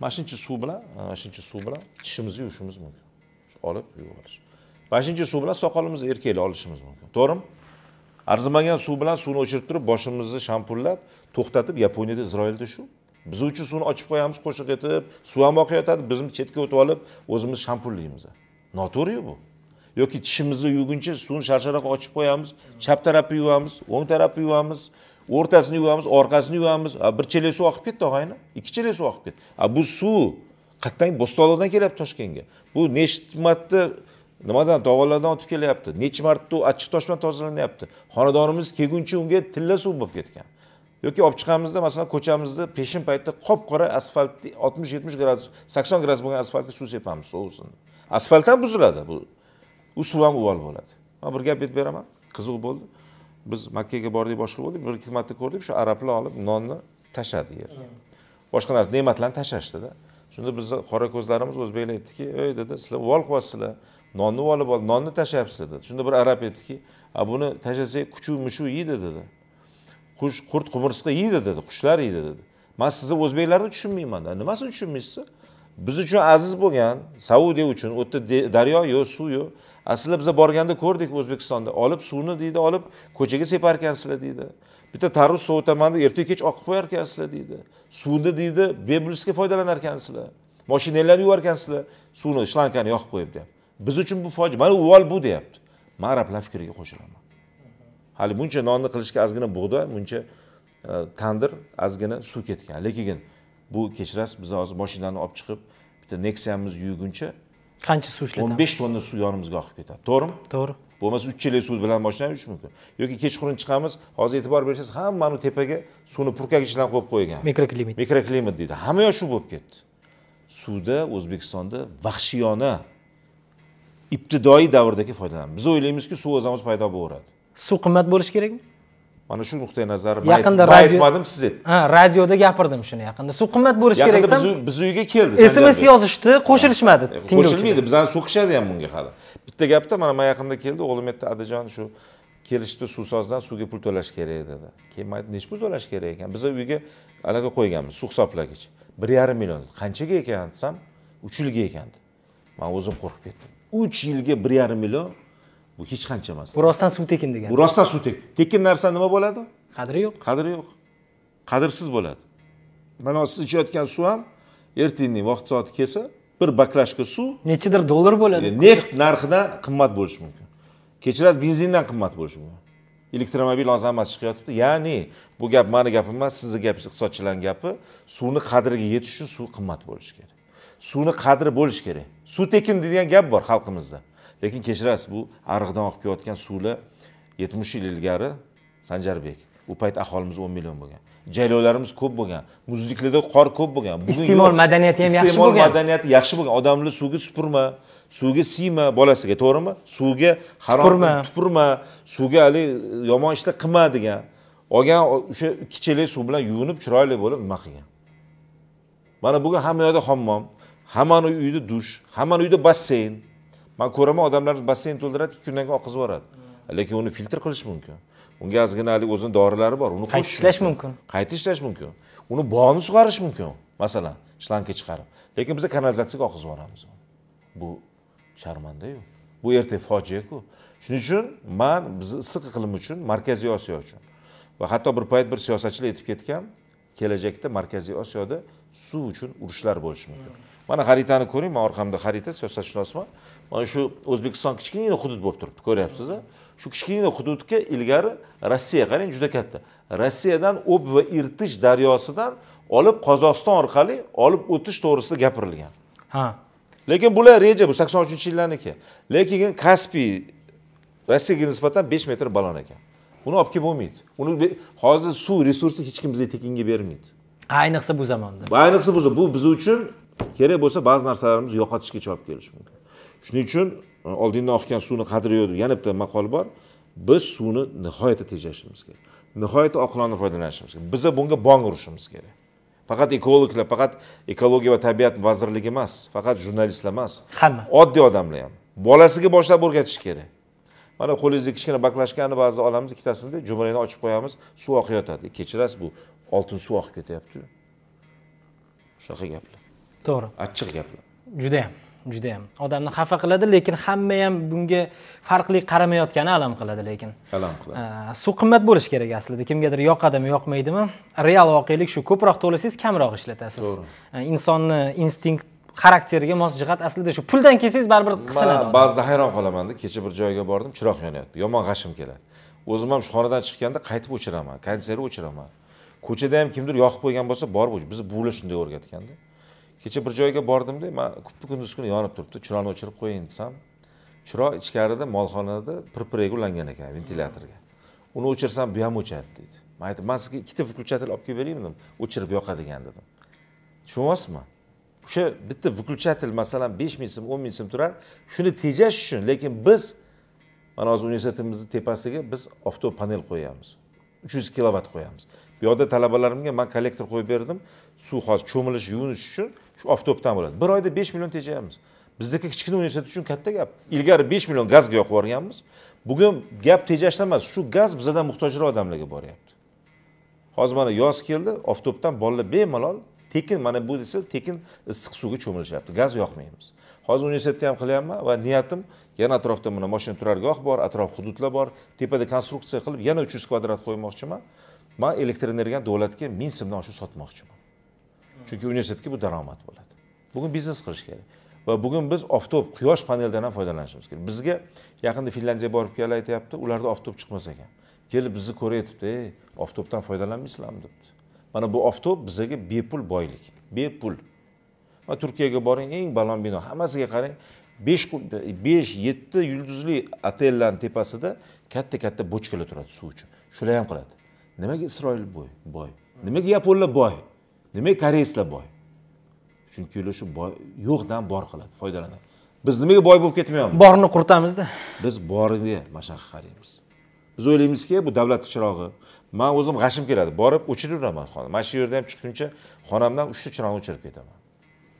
mana shuncha suv e, bilan mana shuncha suv bilan tishimizni yuvishimiz mumkin olib yuvib olish mana shuncha suv bilan soqolimizni erkaklab olishimiz mumkin to'g'rimi arzimagan suv bilan suvni o'chirib turib boshimizni shampunlab to'xtatib yaponiyada isroilda shu biz uchun suvni ochib qo'yamiz qo'shiq etib suv ham oqayotadi biz chetga o'tib olib o'zimiz shampunlaymiz noto'g'riyu bu yoki tishimizni yuvguncha suvni sharsharaqa ochib qo'yamiz chap tarafni yuvamiz o'ng tarafni yuvamiz o'rtasini yuvamiz orqasini yuvamiz bir chelak suv oqib ketdi og'ayni ikki chelak suv oqib ketdi bu suv qayerdan bo'stonliqdan kelyapti toshkentga bu nechta marta nimadan dovonlardan o'tib kelyapti necha marta u achchiq tosh bilan tozalanyapti xonadonimiz kelguncha unga tilla suv bo'lib ketgan yoki olib chiqamizda masalan ko'chamizda peshin paytda qop qora asfaltni oltmish yetmish gradus sakson gradus bo'lgan asfaltga suv sepamiz sovusin asfalt ham buziladi bu u suv ham uvol bo'ladi man bir gap aytib beraman qiziq bo'ldi biz makkaga bordik boshqa bo'ldik bir ikki marta ko'rdik shu arablar olib nonni tashladi yerga boshqa narsa ne'matlarni tashlashdida shunda bizni qora ko'zlarimiz o'zbeklar aytdiki ey dedi sizlar uvol qilyapsizlar nonni olib ol nonni tashlayapsizlar dedi shunda bir arab aytdiki a buni tashlasak kuchu mushu yeydi dedi qush qurt qumursqa yeydi dedi qushlar yeydi dedi man sizni o'zbeklarni tushunmayman nimasini tushunmaysiz biz uchun aziz bo'lgan saudiya uchun u yerda daryo yo'q suv yo'q aslida biza borganda ko'rdik o'zbekistonda olib suvni deydi olib ko'chaga separkansizlar deydi bitta tarvuz sovutaman deb ertayu kech oqib qo'yarkansizlar deydi suvni deydi foydalanar foydalanarkansizlar moshinanglarni yuvarkansizlar suvni shlankani yoqib qo'yib deyapti biz uchun bu fojia mana uvol bu deyapti man arablar fikriga qo'shilaman hali buncha nonni qilishga ozgina bug'doy buncha e, tandir ozgina suv ketgan lekin bu kechirasiz biz hozir moshinani olib chiqib bitta neksiyamizni yuvguncha qancha suv ishlatamiz o'n besh tonna suv yonimizga oqib ketadi to'g'rimi to'gri bo'lmasa uch chelak suv bilan moshinani yurish mumkin yoki kechqurun chiqamiz hozir e'tibor bersangiz hammani tepaga suvni purkagichlarni qo'yib qo'ygan mikroklimat mikroklimat deydi hamma yoq shu bo'lib ketdi suvda o'zbekistonda vahshiyona ibtidoiy davrdagi foydalanamiz biz o'ylaymizki suv o'zimiz paydo bo'laveradi suv qimmat bo'lishi kerakmi mana shu nuqtai nazar yaqinda aytmadim siz ayt ha radioda gapirdim shuni yaqinda suv qimmat bo'lishi kerak yaqinda biz uyga keldi sms yozishdi qo'shilishmadi e, qo'shilmaydi bizani so'kishadi ham bunga hali bitta gapda mana man yaqinda keldi o'g'lim aytdi adajon shu kelishdi suvsozdan suvga pul to'lash kerak dedi keyin man aytdim nechi pul to'lash kerak ekan biza uyga anaqa qo'yganmiz suv hisoblagich bir yarim million qanchaga ekan desam uch yilga ekan man o'zim qo'rqib ketdim uch yilga bir yarim million bu hech qancha emas bu rostdan suv tekin degan bu rostdan suv tekin tekin narsa nima bo'ladi qadri yo'q qadri yo'q qadrsiz bo'ladi mana siz ichayotgan suv ham ertangi vaqt soati kelsa bir baklashka suv nechidir dollar bo'ladi e, neft narxidan qimmat bo'lishi mumkin kechirasiz benzindan qimmat bo'lishi mumkin elektromobil hozir hammasi chiqyotibdi ya'ni bu gap mani gapim emas sizni gapingiz iqtisodchilarni gapi suvni qadriga yetish uchun suv qimmat bo'lishi kerak suvni qadri bo'lishi kerak suv tekin degan gap bor xalqimizda lekin kechirasiz bu ariqdan oqib kelayotgan suvlar yetmish yil ilgari sanjarbek u payt aholimiz o'n million bo'lgan jaylovlarimiz ko'p bo'lgan muzliklarda qor ko'p bo'lgan iste'mol madaniyati ham yaxshi bo'lgan iste'mol madaniyati yaxshi bo'lgan odamlar suvga supurma suvga siyma bolasiga to'g'rimi suvga harom tupurma suvga haligi yomon ishlar qilma degan olgan o'sha ikki chelak suv bilan yuvinib chiroyli bo'lib nima qilgan mana bugun hamma yoqda hammom hammani uyida dush hammani uyida basseyn man ko'raman odamlar basseyn to'ldiradi ikki kundan keyin oqizib yuboradi lekin uni filtr qilish mumkin unga ozgina haligi o'zini dorilari bor uni qayta ishlash mumkin qayta ishlash mumkin uni bog'ni sug'arish mumkin masalan shlangga chiqarib lekin biza kanalizatsiyaga oqizib yuboramiz bu sharmandayu bu ertaga fojiaku shuning uchun man bizni issiq iqlim uchun markaziy osiyo uchun va hatto bir payt bir siyosatchilar aytib ketgan kelajakda markaziy osiyoda suv uchun urushlar bo'lishi mumkin mana xaritani ko'ring man orqamda xarita siyosatshunosman mana shu o'zbekiston kichkinagina hudud bo'lib turibdi ko'ryapsiz shu kichkinagina hududga ilgari rossiya qarang juda katta rossiyadan ob va irtish daryosidan olib qozog'iston orqali olib o'tish to'g'risida gapirilgan ha lekin bular reja bu sakson uchinchi yillarniki lekin kaspiy rossiyaga nisbatan besh metr balon ekan uni olib kelib bo'lmaydi uni hozir suv resursi hech kim bizga tekinga bermaydi ayniqsa bu zamonda ayniqsa bu bu biz uchun kerak bo'lsa ba'zi narsalarimizni yo'qotishgacha olib kelishi mumkin shuning uchun e, oldingdan oqgan suvni qadri yo'q yana bitta maqol bor biz suvni nihoyatda tejashimiz kerak nihoyatda oqilona foydalanishimiz kerak biza bunga bong urishimiz kerak faqat ekologlar faqat ekologiya va tabiat vazirligi emas faqat jurnalistlar emas hamma oddiy odamlar ham bolasiga boshlab o'rgatish kerak mana qo'lingizda kichkina baklashkani ba'zi olamiz ikkitasini jumrakni ochib qo'yamiz suv oqayotadi kechirasiz bu oltin suv oqib ketyaptiku shunaqa gaplar to'g'ri achchiq gaplar judayam juda yam odamni xafa qiladi lekin hamma ham bunga farqli qaramayotgani alam qiladi lekin alam qiladi e, suv qimmat bo'lishi kerak aslida kimgadir yoqadimi yoqmaydimi real voqelik shu ko'proq to'lasangiz kamroq ishlatasiz to'g'ri e, insonni instinkt xarakteriga mos jihat aslida shu puldan kelsangiz baribir qisiladi man ba'zida hayron qolamanda kecha bir joyga bordim chiroq yonyapti yomon g'ashim keladi o'zim ham shu xonadan chiqqanda qaytib o'chiraman konditsioner o'chiraman ko'chada ham kimdir yoqib qo'ygan bo'lsa borib biz buvilar shunday o'rgatganda kecha bir joyga bordimda man kuppa kunduz kuni yonib turibdi chiroqni o'chirib qo'ying desam chiroq ichkarida molxonada pirpirga ulangan ekan ventilyatorga uni o'chirsam bu ham o'chadi deydi man aytdim man sizga ikkita выключатель olib kelib beraymi dedim o'chirib yoqadigan dedim tushunyapsizmi o'sha bitta выключатель masalan besh ming so'm o'n ming so'm turar shuni tejash uchun lekin biz mana hozir universitetimizni tepasiga biz oftob panel qo'yamiz uch yuz kilovat qo'yamiz bu yoqda talabalarimga man kollektor qo'yib berdim suv hozir cho'milish yuvinish uchun shu oftobdan bo'ladi bir oyda besh million tejayapmiz bizniki kichkina universitet uchun katta gap ilgari besh million gazga yoqib yuborganmiz bugun gap tejashda emas shu gaz bizadan muhtojroq odamlarga boryapti hozir mana yoz keldi oftobdan bolalar bemalol tekin mana bu desa tekin issiq suvga cho'milishyapti gaz yoqmaymiz hozir universitetda ham qilyapman va niyatim yana atrofda mana moshina turargoh bor atrof hududlar bor tepada konstruksiya qilib yana uch yuz kvadrat qo'ymoqchiman man elektr energiyani davlatga ming so'mdan oshib sotmoqchiman chunki universitetga bu daromad bo'ladi bugun biznes qilish kerak va bugun biz oftob quyosh paneldan ham foydalanishimiz kerak bizga yaqinda finlandiyaga borib kel aytyapti ularda oftob chiqmas ekan kelib bizni ko'ryaptibdi ey oftobdan foydalanmaysizlarmi debdi mana bu oftob bizaga bepul boylik bepul va turkiyaga boring eng baland bino hammasiga qarang besh besh yetti yulduzli otellarni tepasida katta katta bochkalar turadi suv uchun shular ham qiladi nimaga isroil boy boy nimaga yaponlar boy nimaga koreyslar boy chunki ular shu boy yo'qdan bor qiladi foydalanadi biz nimaga boy bo'lib ketmayapmiz borni quritamizda biz borini mana shunaqa qaraymiz biz o'ylaymizki bu davlat chirog'i man o'zim g'ashim keladi borib o'chirib xonani mana shu yerda ham chiqquncha xonamdan uchta chiroqni o'chirib ketaman